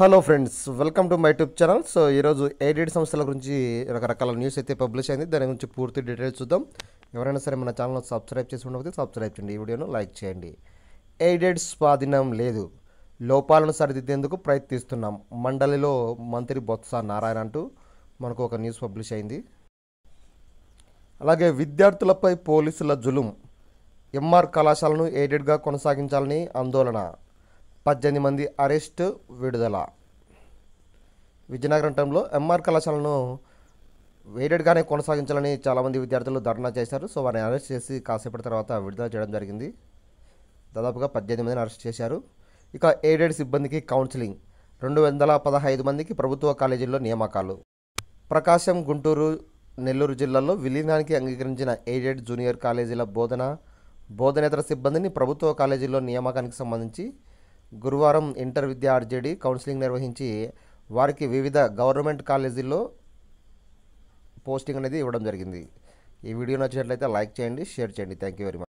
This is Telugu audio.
hello friends welcome to my tube channel so ఈరోజు ఎయిడెడ్ సంస్థల గురించి రకరకాల న్యూస్ అయితే పబ్లిష్ అయింది దాని గురించి పూర్తి డీటెయిల్స్ చూద్దాం ఎవరైనా సరే మన ఛానల్ సబ్స్క్రైబ్ చేసి ఉండకపోతే సబ్స్క్రైబ్ చేయండి ఈ వీడియోను లైక్ చేయండి ఎయిడెడ్ స్వాధీనం లేదు లోపాలను సరిదిద్దేందుకు ప్రయత్నిస్తున్నాం మండలిలో మంత్రి బొత్స నారాయణ అంటూ మనకు ఒక న్యూస్ పబ్లిష్ అయింది అలాగే విద్యార్థులపై పోలీసుల జులుం ఎంఆర్ కళాశాలను ఎయిడెడ్గా కొనసాగించాలని ఆందోళన పద్దెనిమిది మంది అరెస్టు విడుదల విజయనగరం టైంలో ఎంఆర్ కళాశాలను వేడెడ్గానే కొనసాగించాలని చాలామంది విద్యార్థులు ధర్నా చేశారు సో వారిని అరెస్ట్ చేసి కాసేపటి తర్వాత విడుదల చేయడం జరిగింది దాదాపుగా పద్దెనిమిది మందిని అరెస్ట్ చేశారు ఇక ఎయిడెడ్ సిబ్బందికి కౌన్సిలింగ్ రెండు వందల పదహైదు మందికి ప్రభుత్వ కాలేజీల్లో నియామకాలు ప్రకాశం గుంటూరు నెల్లూరు జిల్లాల్లో విలీనానికి అంగీకరించిన ఎయిడెడ్ జూనియర్ కాలేజీల బోధన బోధనేతర సిబ్బందిని ప్రభుత్వ కాలేజీల్లో నియామకానికి సంబంధించి గురువారం ఇంటర్ విద్యా ఆర్జేడీ కౌన్సిలింగ్ నిర్వహించి వారికి వివిధ గవర్నమెంట్ కాలేజీల్లో పోస్టింగ్ అనేది ఇవ్వడం జరిగింది ఈ వీడియో నచ్చినట్లయితే లైక్ చేయండి షేర్ చేయండి థ్యాంక్ యూ వెరీ మచ్